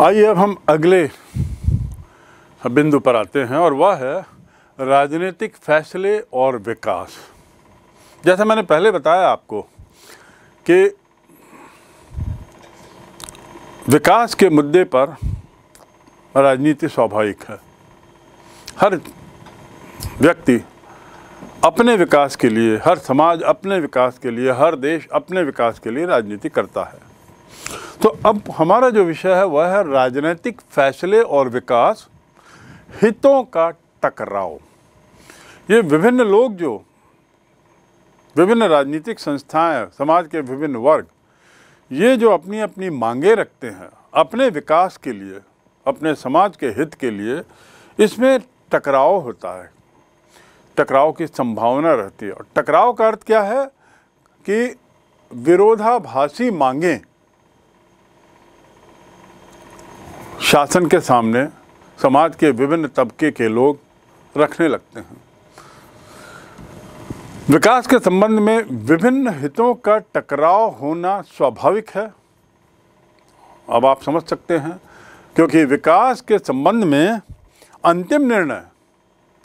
आइए अब हम अगले बिंदु पर आते हैं और वह है राजनीतिक फैसले और विकास जैसा मैंने पहले बताया आपको कि विकास के मुद्दे पर राजनीति स्वाभाविक है हर व्यक्ति अपने विकास के लिए हर समाज अपने विकास के लिए हर देश अपने विकास के लिए राजनीति करता है तो अब हमारा जो विषय है वह है राजनीतिक फैसले और विकास हितों का टकराव ये विभिन्न लोग जो विभिन्न राजनीतिक संस्थाएं समाज के विभिन्न वर्ग ये जो अपनी अपनी मांगे रखते हैं अपने विकास के लिए अपने समाज के हित के लिए इसमें टकराव होता है टकराव की संभावना रहती है और टकराव का अर्थ क्या है कि विरोधाभासी मांगें शासन के सामने समाज के विभिन्न तबके के लोग रखने लगते हैं विकास के संबंध में विभिन्न हितों का टकराव होना स्वाभाविक है अब आप समझ सकते हैं क्योंकि विकास के संबंध में अंतिम निर्णय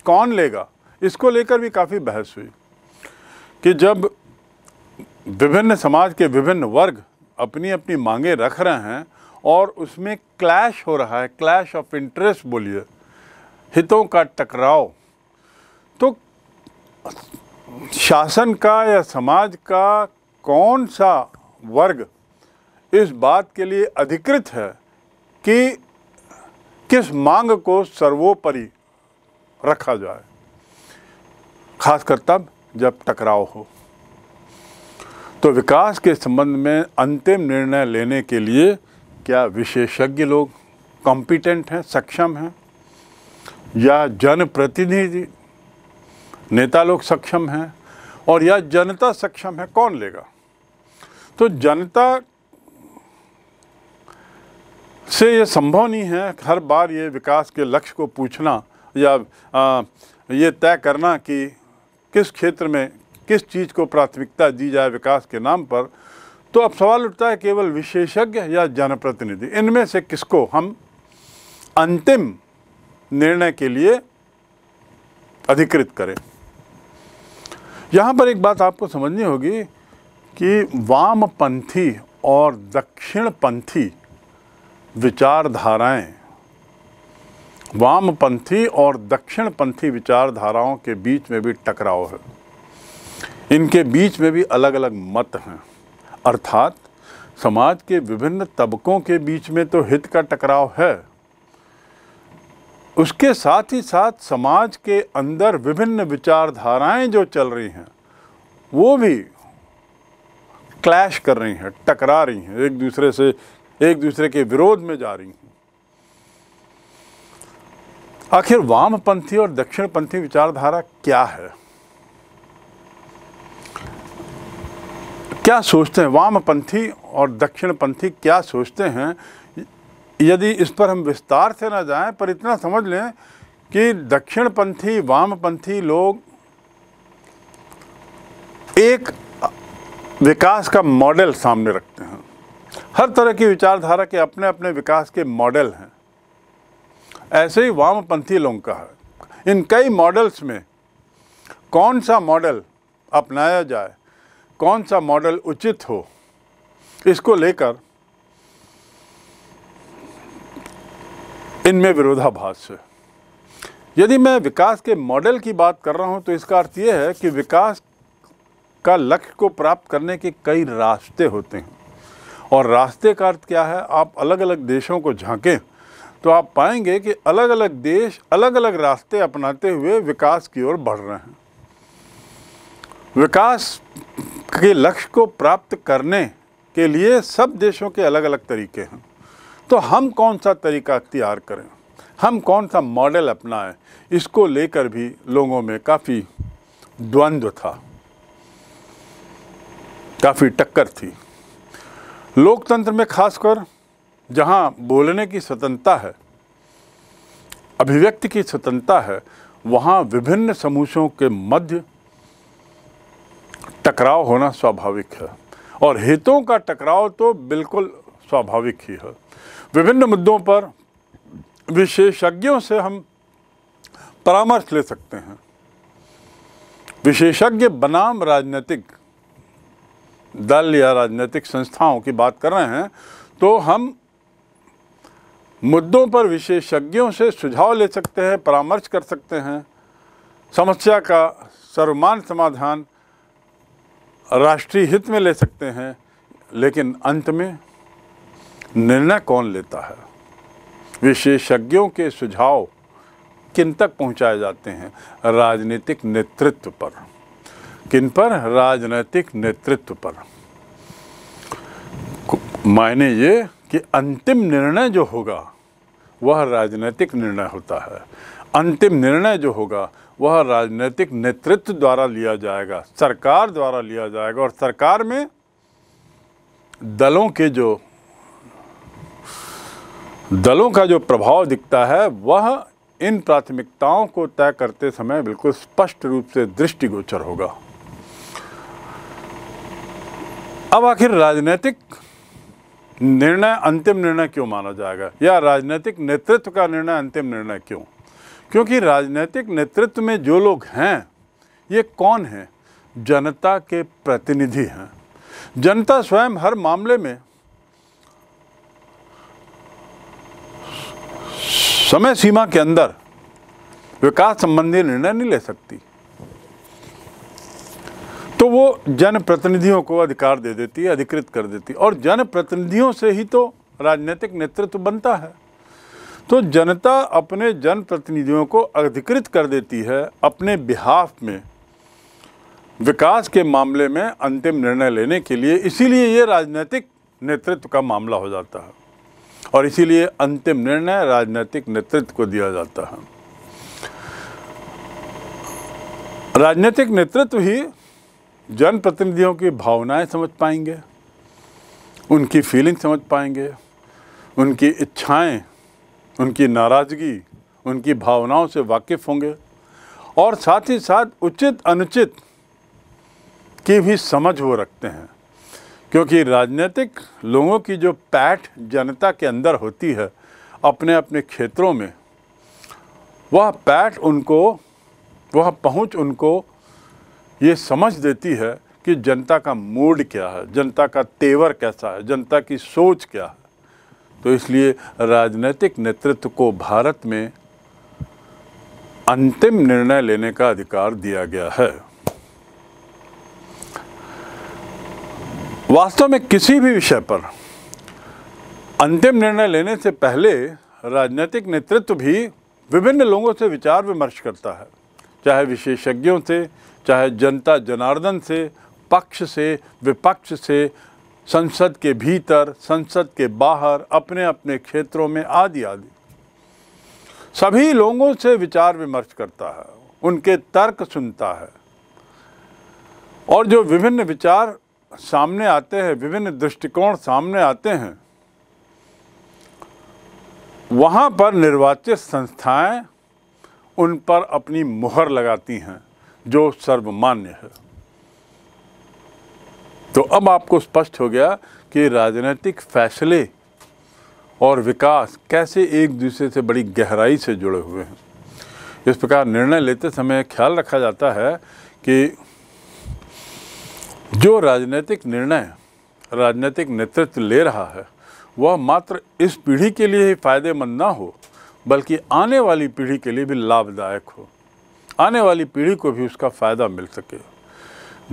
कौन लेगा इसको लेकर भी काफ़ी बहस हुई कि जब विभिन्न समाज के विभिन्न वर्ग अपनी अपनी मांगे रख रहे हैं और उसमें क्लैश हो रहा है क्लैश ऑफ इंटरेस्ट बोलिए हितों का टकराव तो शासन का या समाज का कौन सा वर्ग इस बात के लिए अधिकृत है कि किस मांग को सर्वोपरि रखा जाए खासकर तब जब टकराव हो तो विकास के संबंध में अंतिम निर्णय लेने के लिए क्या विशेषज्ञ लोग कॉम्पिटेंट हैं सक्षम हैं या जनप्रतिनिधि नेता लोग सक्षम हैं और या जनता सक्षम है कौन लेगा तो जनता से ये संभव नहीं है हर बार ये विकास के लक्ष्य को पूछना या आ, ये तय करना कि किस क्षेत्र में किस चीज़ को प्राथमिकता दी जाए विकास के नाम पर तो अब सवाल उठता है केवल विशेषज्ञ या जनप्रतिनिधि इनमें से किसको हम अंतिम निर्णय के लिए अधिकृत करें यहाँ पर एक बात आपको समझनी होगी कि वामपंथी और दक्षिणपंथी विचारधाराएं वामपंथी और दक्षिणपंथी विचारधाराओं के बीच में भी टकराव है इनके बीच में भी अलग अलग मत हैं अर्थात समाज के विभिन्न तबकों के बीच में तो हित का टकराव है उसके साथ ही साथ समाज के अंदर विभिन्न विचारधाराएं जो चल रही हैं वो भी क्लैश कर रही हैं टकरा रही हैं एक दूसरे से एक दूसरे के विरोध में जा रही हैं आखिर वामपंथी और दक्षिणपंथी विचारधारा क्या है क्या सोचते हैं वामपंथी और दक्षिणपंथी क्या सोचते हैं यदि इस पर हम विस्तार से ना जाएं पर इतना समझ लें कि दक्षिणपंथी वामपंथी लोग एक विकास का मॉडल सामने रखते हैं हर तरह की विचारधारा के अपने अपने विकास के मॉडल हैं ऐसे ही वामपंथी लोगों का है इन कई मॉडल्स में कौन सा मॉडल अपनाया जाए कौन सा मॉडल उचित हो इसको लेकर इनमें विरोधाभास है यदि मैं विकास के मॉडल की बात कर रहा हूं तो इसका अर्थ ये है कि विकास का लक्ष्य को प्राप्त करने के कई रास्ते होते हैं और रास्ते का अर्थ क्या है आप अलग अलग देशों को झांकें तो आप पाएंगे कि अलग अलग देश अलग अलग रास्ते अपनाते हुए विकास की ओर बढ़ रहे हैं विकास के लक्ष्य को प्राप्त करने के लिए सब देशों के अलग अलग तरीके हैं तो हम कौन सा तरीका अख्तियार करें हम कौन सा मॉडल अपनाएं इसको लेकर भी लोगों में काफ़ी द्वंद्व था काफ़ी टक्कर थी लोकतंत्र में खासकर जहाँ बोलने की स्वतंत्रता है अभिव्यक्ति की स्वतंत्रता है वहाँ विभिन्न समूहों के मध्य टकराव होना स्वाभाविक है और हितों का टकराव तो बिल्कुल स्वाभाविक ही है विभिन्न मुद्दों पर विशेषज्ञों से हम परामर्श ले सकते हैं विशेषज्ञ बनाम राजनीतिक दल या राजनीतिक संस्थाओं की बात कर रहे हैं तो हम मुद्दों पर विशेषज्ञों से सुझाव ले सकते हैं परामर्श कर सकते हैं समस्या का सर्वमान समाधान राष्ट्रीय हित में ले सकते हैं लेकिन अंत में निर्णय कौन लेता है विशेषज्ञों के सुझाव किन तक पहुंचाए जाते हैं राजनीतिक नेतृत्व पर किन पर राजनीतिक नेतृत्व पर मायने ये कि अंतिम निर्णय जो होगा वह राजनीतिक निर्णय होता है अंतिम निर्णय जो होगा वह राजनीतिक नेतृत्व द्वारा लिया जाएगा सरकार द्वारा लिया जाएगा और सरकार में दलों के जो दलों का जो प्रभाव दिखता है वह इन प्राथमिकताओं को तय करते समय बिल्कुल स्पष्ट रूप से दृष्टिगोचर होगा अब आखिर राजनीतिक निर्णय अंतिम निर्णय क्यों माना जाएगा या राजनीतिक नेतृत्व का निर्णय अंतिम निर्णय क्यों क्योंकि राजनीतिक नेतृत्व में जो लोग हैं ये कौन हैं जनता के प्रतिनिधि हैं जनता स्वयं हर मामले में समय सीमा के अंदर विकास संबंधी निर्णय नहीं ले सकती तो वो जनप्रतिनिधियों को अधिकार दे देती है अधिकृत कर देती है और जनप्रतिनिधियों से ही तो राजनीतिक नेतृत्व बनता है तो जनता अपने जनप्रतिनिधियों को अधिकृत कर देती है अपने बिहाफ में विकास के मामले में अंतिम निर्णय लेने के लिए इसीलिए ये राजनीतिक नेतृत्व का मामला हो जाता है और इसीलिए अंतिम निर्णय राजनीतिक नेतृत्व को दिया जाता है राजनीतिक नेतृत्व ही जनप्रतिनिधियों की भावनाएं समझ पाएंगे उनकी फीलिंग समझ पाएंगे उनकी इच्छाएं उनकी नाराज़गी उनकी भावनाओं से वाकिफ़ होंगे और साथ ही साथ उचित अनुचित की भी समझ वो रखते हैं क्योंकि राजनीतिक लोगों की जो पैठ जनता के अंदर होती है अपने अपने क्षेत्रों में वह पैठ उनको वह पहुंच उनको ये समझ देती है कि जनता का मूड क्या है जनता का तेवर कैसा है जनता की सोच क्या है तो इसलिए राजनीतिक नेतृत्व को भारत में अंतिम निर्णय लेने का अधिकार दिया गया है वास्तव में किसी भी विषय पर अंतिम निर्णय लेने से पहले राजनीतिक नेतृत्व भी विभिन्न लोगों से विचार विमर्श करता है चाहे विशेषज्ञों से चाहे जनता जनार्दन से पक्ष से विपक्ष से संसद के भीतर संसद के बाहर अपने अपने क्षेत्रों में आदि आदि सभी लोगों से विचार विमर्श करता है उनके तर्क सुनता है और जो विभिन्न विचार सामने आते हैं विभिन्न दृष्टिकोण सामने आते हैं वहाँ पर निर्वाचित संस्थाएं उन पर अपनी मुहर लगाती हैं जो सर्वमान्य है तो अब आपको स्पष्ट हो गया कि राजनीतिक फैसले और विकास कैसे एक दूसरे से बड़ी गहराई से जुड़े हुए हैं इस प्रकार निर्णय लेते समय ख्याल रखा जाता है कि जो राजनीतिक निर्णय राजनीतिक नेतृत्व ले रहा है वह मात्र इस पीढ़ी के लिए ही फायदेमंद ना हो बल्कि आने वाली पीढ़ी के लिए भी लाभदायक हो आने वाली पीढ़ी को भी उसका फ़ायदा मिल सके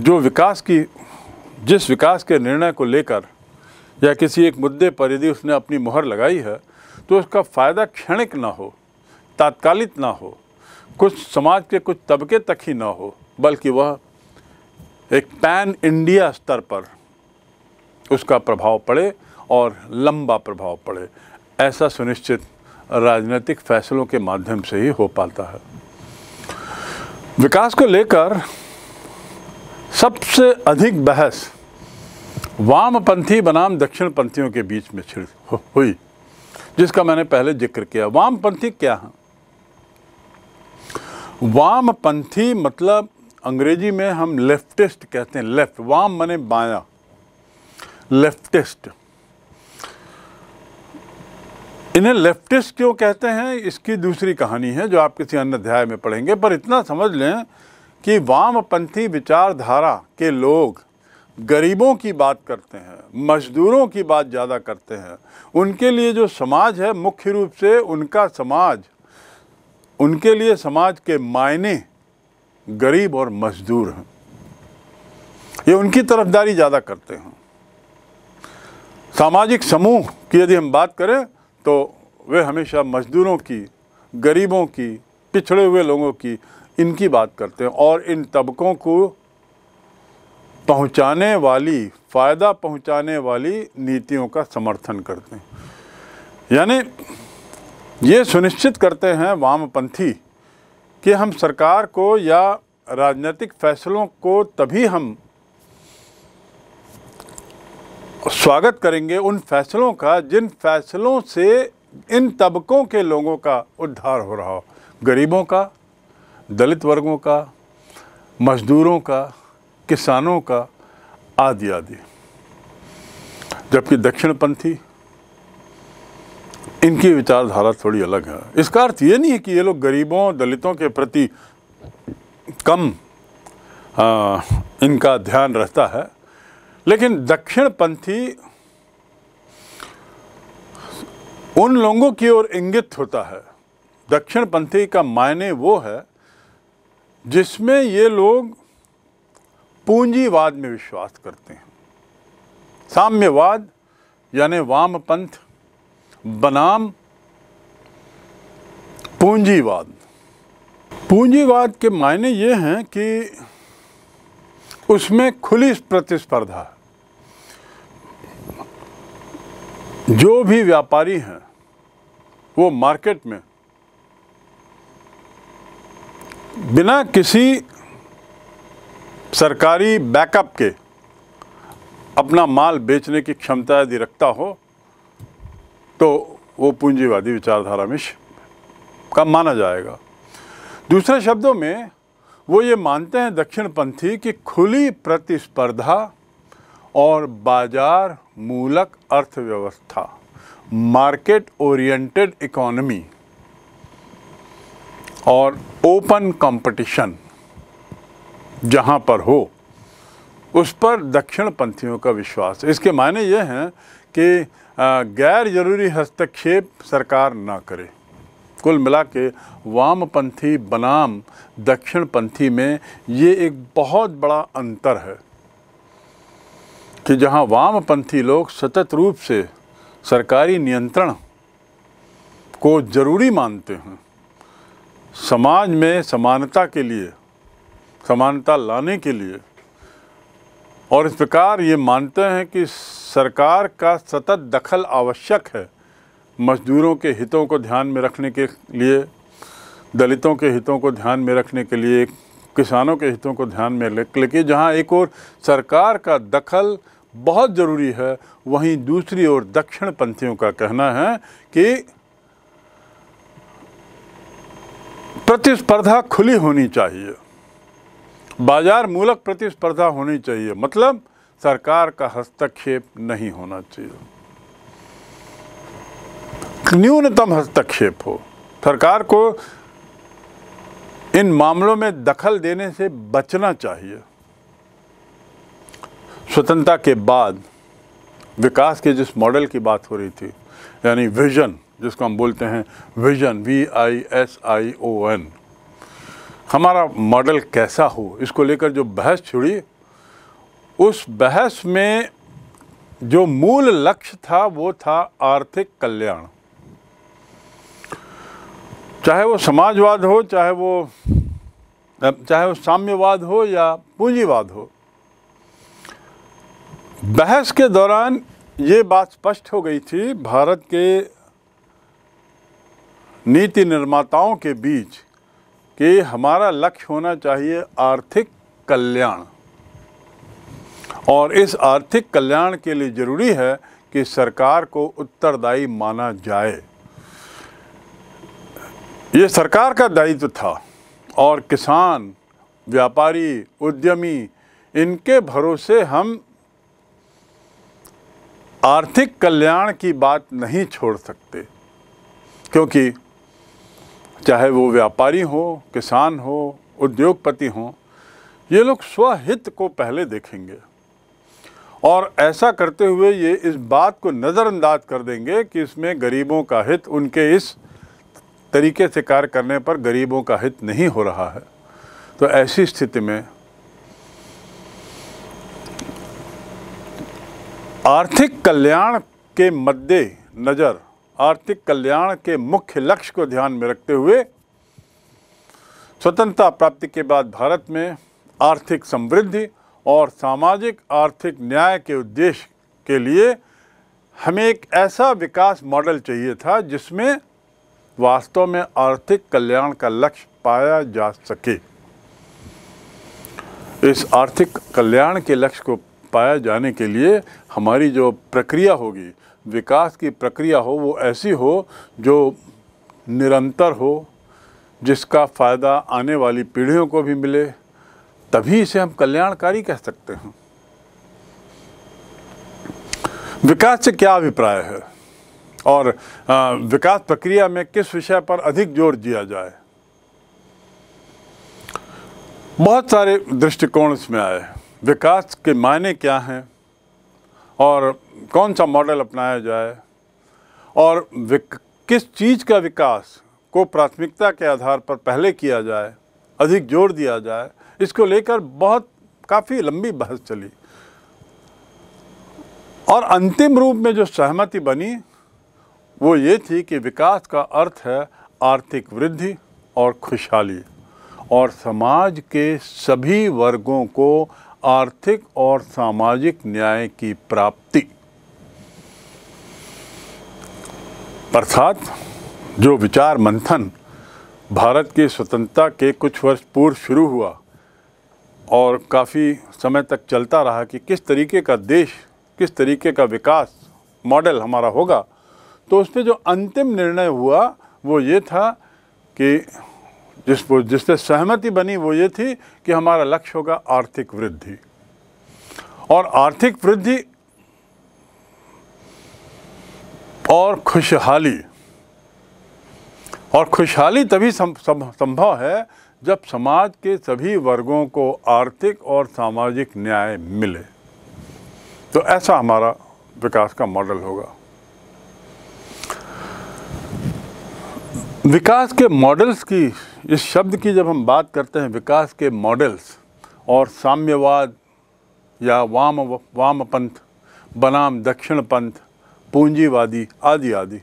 जो विकास की जिस विकास के निर्णय को लेकर या किसी एक मुद्दे पर यदि उसने अपनी मोहर लगाई है तो उसका फ़ायदा क्षणिक ना हो तात्कालिक ना हो कुछ समाज के कुछ तबके तक ही ना हो बल्कि वह एक पैन इंडिया स्तर पर उसका प्रभाव पड़े और लंबा प्रभाव पड़े ऐसा सुनिश्चित राजनीतिक फैसलों के माध्यम से ही हो पाता है विकास को लेकर सबसे अधिक बहस वामपंथी बनाम दक्षिणपंथियों के बीच में छिड़ हुई जिसका मैंने पहले जिक्र किया वामपंथी क्या है वामपंथी मतलब अंग्रेजी में हम लेफ्टिस्ट कहते हैं लेफ्ट वाम मने बाया लेफ्टिस्ट इन्हें लेफ्टिस्ट क्यों कहते हैं इसकी दूसरी कहानी है जो आप किसी अन्य अध्याय में पढ़ेंगे पर इतना समझ लें कि वामपंथी विचारधारा के लोग गरीबों की बात करते हैं मजदूरों की बात ज़्यादा करते हैं उनके लिए जो समाज है मुख्य रूप से उनका समाज उनके लिए समाज के मायने गरीब और मजदूर हैं ये उनकी तरफदारी ज़्यादा करते हैं सामाजिक समूह की यदि हम बात करें तो वे हमेशा मजदूरों की गरीबों की पिछड़े हुए लोगों की इनकी बात करते हैं और इन तबकों को पहुंचाने वाली फ़ायदा पहुंचाने वाली नीतियों का समर्थन करते हैं यानी ये सुनिश्चित करते हैं वामपंथी कि हम सरकार को या राजनीतिक फैसलों को तभी हम स्वागत करेंगे उन फैसलों का जिन फैसलों से इन तबकों के लोगों का उद्धार हो रहा हो गरीबों का दलित वर्गों का मजदूरों का किसानों का आदि आदि जबकि दक्षिणपंथी इनकी विचारधारा थोड़ी अलग है इसका अर्थ ये नहीं है कि ये लोग गरीबों दलितों के प्रति कम आ, इनका ध्यान रहता है लेकिन दक्षिणपंथी उन लोगों की ओर इंगित होता है दक्षिणपंथी का मायने वो है जिसमें ये लोग पूंजीवाद में विश्वास करते हैं साम्यवाद यानी वामपंथ बनाम पूंजीवाद पूंजीवाद के मायने ये हैं कि उसमें खुली प्रतिस्पर्धा जो भी व्यापारी हैं वो मार्केट में बिना किसी सरकारी बैकअप के अपना माल बेचने की क्षमता यदि रखता हो तो वो पूंजीवादी विचारधारा में का माना जाएगा दूसरे शब्दों में वो ये मानते हैं दक्षिणपंथी कि खुली प्रतिस्पर्धा और बाजार मूलक अर्थव्यवस्था मार्केट ओरिएंटेड इकोनॉमी और ओपन कंपटीशन जहाँ पर हो उस पर दक्षिण पंथियों का विश्वास इसके मायने ये हैं कि गैर जरूरी हस्तक्षेप सरकार ना करे कुल मिला के वामपंथी बनाम दक्षिणपंथी में ये एक बहुत बड़ा अंतर है कि जहाँ वामपंथी लोग सतत रूप से सरकारी नियंत्रण को ज़रूरी मानते हैं समाज में समानता के लिए समानता लाने के लिए और इस प्रकार ये मानते हैं कि सरकार का सतत दखल आवश्यक है मजदूरों के हितों को ध्यान में रखने के लिए दलितों के हितों को ध्यान में रखने के लिए किसानों के हितों को ध्यान में लेके जहाँ एक और सरकार का दखल बहुत ज़रूरी है वहीं दूसरी ओर दक्षिण पंथियों का कहना है कि प्रतिस्पर्धा खुली होनी चाहिए बाजार मूलक प्रतिस्पर्धा होनी चाहिए मतलब सरकार का हस्तक्षेप नहीं होना चाहिए न्यूनतम हस्तक्षेप हो सरकार को इन मामलों में दखल देने से बचना चाहिए स्वतंत्रता के बाद विकास के जिस मॉडल की बात हो रही थी यानी विजन जिसको हम बोलते हैं vision V I S I O N हमारा मॉडल कैसा हो इसको लेकर जो बहस छुड़ी उस बहस में जो मूल लक्ष्य था वो था आर्थिक कल्याण चाहे वो समाजवाद हो चाहे वो चाहे वो साम्यवाद हो या पूंजीवाद हो बहस के दौरान ये बात स्पष्ट हो गई थी भारत के नीति निर्माताओं के बीच कि हमारा लक्ष्य होना चाहिए आर्थिक कल्याण और इस आर्थिक कल्याण के लिए ज़रूरी है कि सरकार को उत्तरदायी माना जाए ये सरकार का दायित्व था और किसान व्यापारी उद्यमी इनके भरोसे हम आर्थिक कल्याण की बात नहीं छोड़ सकते क्योंकि चाहे वो व्यापारी हो किसान हो उद्योगपति हों ये लोग स्वहित को पहले देखेंगे और ऐसा करते हुए ये इस बात को नज़रअंदाज कर देंगे कि इसमें गरीबों का हित उनके इस तरीके से कार्य करने पर गरीबों का हित नहीं हो रहा है तो ऐसी स्थिति में आर्थिक कल्याण के मद्दे नज़र आर्थिक कल्याण के मुख्य लक्ष्य को ध्यान में रखते हुए स्वतंत्रता प्राप्ति के बाद भारत में आर्थिक समृद्धि और सामाजिक आर्थिक न्याय के उद्देश्य के लिए हमें एक ऐसा विकास मॉडल चाहिए था जिसमें वास्तव में आर्थिक कल्याण का लक्ष्य पाया जा सके इस आर्थिक कल्याण के लक्ष्य को पाया जाने के लिए हमारी जो प्रक्रिया होगी विकास की प्रक्रिया हो वो ऐसी हो जो निरंतर हो जिसका फ़ायदा आने वाली पीढ़ियों को भी मिले तभी इसे हम कल्याणकारी कह सकते हैं विकास से क्या अभिप्राय है और विकास प्रक्रिया में किस विषय पर अधिक जोर दिया जाए बहुत सारे दृष्टिकोण इसमें आए विकास के मायने क्या हैं और कौन सा मॉडल अपनाया जाए और किस चीज़ का विकास को प्राथमिकता के आधार पर पहले किया जाए अधिक जोर दिया जाए इसको लेकर बहुत काफ़ी लंबी बहस चली और अंतिम रूप में जो सहमति बनी वो ये थी कि विकास का अर्थ है आर्थिक वृद्धि और खुशहाली और समाज के सभी वर्गों को आर्थिक और सामाजिक न्याय की प्राप्ति अर्थात जो विचार मंथन भारत की स्वतंत्रता के कुछ वर्ष पूर्व शुरू हुआ और काफ़ी समय तक चलता रहा कि किस तरीके का देश किस तरीके का विकास मॉडल हमारा होगा तो उस पर जो अंतिम निर्णय हुआ वो ये था कि जिस पर जिससे सहमति बनी वो ये थी कि हमारा लक्ष्य होगा आर्थिक वृद्धि और आर्थिक वृद्धि और खुशहाली और खुशहाली तभी संभव है जब समाज के सभी वर्गों को आर्थिक और सामाजिक न्याय मिले तो ऐसा हमारा विकास का मॉडल होगा विकास के मॉडल्स की इस शब्द की जब हम बात करते हैं विकास के मॉडल्स और साम्यवाद या वाम वामपंथ बनाम दक्षिण पंथ पूंजीवादी आदि आदि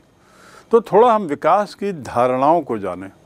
तो थोड़ा हम विकास की धारणाओं को जानें